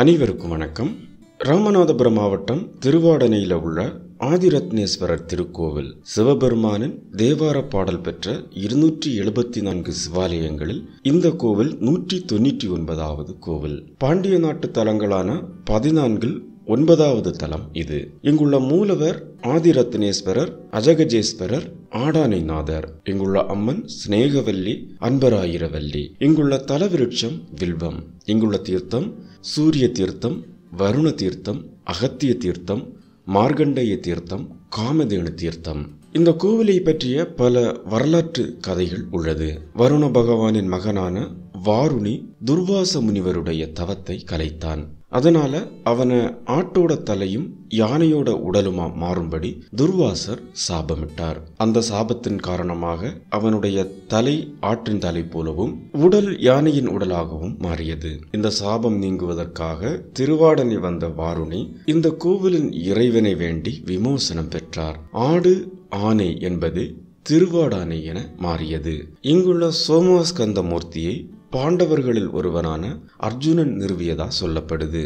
அனைவருக்கும் வணக்கம் ராமநாதபுரம் மாவட்டம் திருவாடனையில் உள்ள ஆதிரத்னேஸ்வரர் திருக்கோவில் சிவபெருமானின் தேவார பாடல் பெற்ற இருநூற்றி எழுபத்தி நான்கு சிவாலயங்களில் இந்த கோவில் நூற்றி தொன்னூற்றி ஒன்பதாவது கோவில் பாண்டிய நாட்டு தலங்களான பதினான்கில் ஒன்பதாவது தலம் இது இங்குள்ள மூலவர் ஆதிரத்னேஸ்வரர் அஜகஜேஸ்வரர் ஆடானைநாதர் இங்குள்ள அம்மன் சிநேகவல்லி அன்பராயிரவல்லி இங்குள்ள தலவிருட்சம் வில்வம் இங்குள்ள தீர்த்தம் சூரிய தீர்த்தம் வருண தீர்த்தம் அகத்திய தீர்த்தம் மார்கண்டேய தீர்த்தம் காமதேனு தீர்த்தம் இந்த கோவிலை பற்றிய பல வரலாற்று கதைகள் உள்ளது வருண பகவானின் மகனான வாருணி துர்வாச முனிவருடைய தவத்தை கலைத்தான் அதனால அவனை ஆட்டோட தலையும் யானையோட உடலுமா மாறும்படி துர்வாசர் சாபமிட்டார் அந்த சாபத்தின் காரணமாக அவனுடைய தலை ஆற்றின் தலை போலவும் உடல் யானையின் உடலாகவும் மாறியது இந்த சாபம் நீங்குவதற்காக திருவாடனை வந்த வாருணி இந்த கோவிலின் இறைவனை வேண்டி விமோசனம் பெற்றார் ஆடு ஆணை என்பது திருவாடானை என மாறியது இங்குள்ள சோமஸ்கந்த மூர்த்தியை பாண்டவர்களில் ஒருவனான அர்ஜுனன் நிறுவியதா சொல்லப்படுது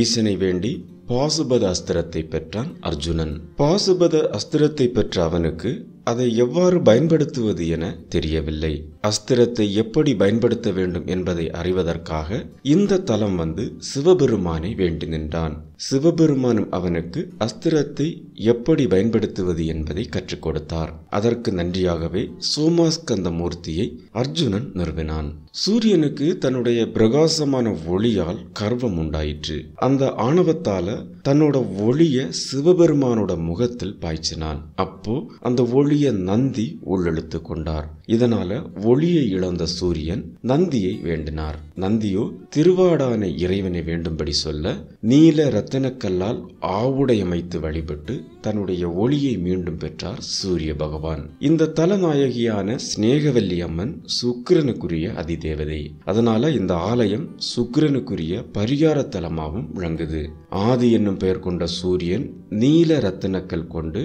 ஈசனை வேண்டி பாசுபத அஸ்திரத்தை பெற்றான் அர்ஜுனன் பாசுபத அஸ்திரத்தை பெற்ற அவனுக்கு அதை எவ்வாறு பயன்படுத்துவது என தெரியவில்லை அஸ்திரத்தை எப்படி பயன்படுத்த வேண்டும் என்பதை அறிவதற்காக இந்த தலம் வந்து சிவபெருமானை வேண்டி நின்றான் சிவபெருமானும் அவனுக்கு அஸ்திரத்தை எப்படி பயன்படுத்துவது என்பதை கற்றுக் கொடுத்தார் அதற்கு நன்றியாகவே சோமாஸ்கந்த மூர்த்தியை அர்ஜுனன் நிறுவினான் சூரியனுக்கு தன்னுடைய பிரகாசமான ஒளியால் கர்வம் உண்டாயிற்று அந்த ஆணவத்தால தன்னோட ஒளிய சிவபெருமானோட முகத்தில் பாய்ச்சினான் அப்போ அந்த ஒளி ஒளிய நந்தி உள்ளெழுத்து கொண்டார் இதனால ஒளியை இழந்த சூரியன் நந்தியை வேண்டினார் நந்தியோ திருவாடான இறைவனை வேண்டும்படி சொல்ல நீல ரத்தனக்கல்லால் ஆவுடை அமைத்து வழிபட்டு தன்னுடைய ஒளியை மீண்டும் பெற்றார் சூரிய பகவான் இந்த தலநாயகியான சிநேகவல்லி அம்மன் சுக்கிரனுக்குரிய அதிதேவதை அதனால இந்த ஆலயம் சுக்கிரனுக்குரிய பரிகார தலமாகவும் விளங்குது ஆதி என்னும் பெயர் கொண்ட சூரியன் நீல ரத்தனக்கல் கொண்டு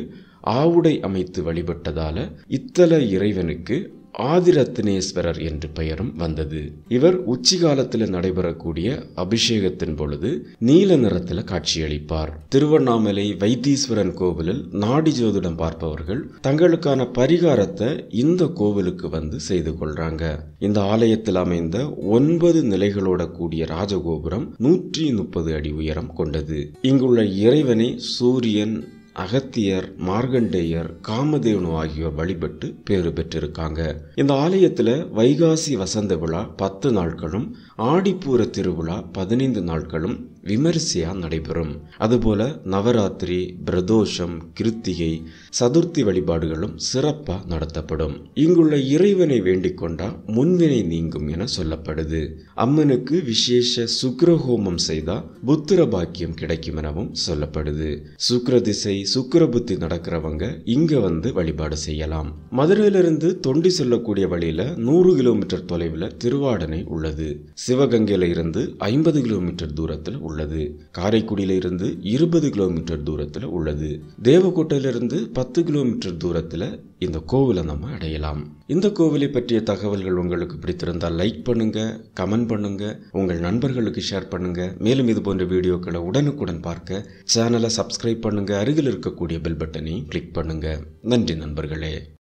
ஆவுடை அமைத்து வழிபட்டதால இத்தல இறைவனுக்கு ஆதிரத்னேஸ்வரர் என்று பெயரும் வந்தது இவர் உச்சிகாலத்தில் நடைபெறக்கூடிய அபிஷேகத்தின் பொழுது நீல நிறத்தில் காட்சியளிப்பார் திருவண்ணாமலை வைத்தீஸ்வரன் கோவிலில் நாடி ஜோதிடம் பார்ப்பவர்கள் தங்களுக்கான பரிகாரத்தை இந்த கோவிலுக்கு வந்து செய்து கொள்றாங்க இந்த ஆலயத்தில் அமைந்த ஒன்பது நிலைகளோட கூடிய ராஜகோபுரம் நூற்றி முப்பது அடி உயரம் கொண்டது இங்குள்ள இறைவனை சூரியன் அகத்தியர் மார்கண்டேயர் காமதேவனு ஆகியோர் வழிபட்டு பேறு பெற்றிருக்காங்க இந்த ஆலயத்துல வைகாசி வசந்த விழா பத்து நாட்களும் ஆடிப்பூர திருவிழா பதினைந்து நாட்களும் விமரிசையாக நடைபெறும் அதுபோல் நவராத்திரி பிரதோஷம் கிருத்திகை சதுர்த்தி வழிபாடுகளும் சிறப்பாக நடத்தப்படும் இங்குள்ள இறைவனை வேண்டிக் கொண்டால் முன்வினை நீங்கும் என சொல்லப்படுது அம்மனுக்கு விசேஷ சுக்கரஹோமம் செய்தால் புத்திர பாக்கியம் கிடைக்கும் எனவும் சொல்லப்படுது சுக்கர திசை சுக்கர புத்தி நடக்கிறவங்க இங்க வந்து வழிபாடு செய்யலாம் மதுரையிலிருந்து தொண்டி செல்லக்கூடிய வழியில நூறு கிலோமீட்டர் தொலைவில் திருவாடனை உள்ளது சிவகங்கையில இருந்து ஐம்பது கிலோமீட்டர் தூரத்தில் உள்ளது உள்ளது காரைக்குடியிலிருந்து இருபது கிலோமீட்டர் தூரத்தில் உள்ளது தேவக்கோட்டையிலிருந்து பத்து கிலோமீட்டர் தூரத்தில் இந்த கோவிலை நம்ம அடையலாம் இந்த கோவிலை பற்றிய தகவல்கள் உங்களுக்கு பிடித்திருந்தால் லைக் பண்ணுங்க கமெண்ட் பண்ணுங்க உங்கள் நண்பர்களுக்கு ஷேர் பண்ணுங்க மேலும் இது போன்ற வீடியோக்களை உடனுக்குடன் பார்க்க சேனலை சப்ஸ்கிரைப் பண்ணுங்க அருகில் இருக்கக்கூடிய பெல் பட்டனையும் கிளிக் பண்ணுங்க நன்றி நண்பர்களே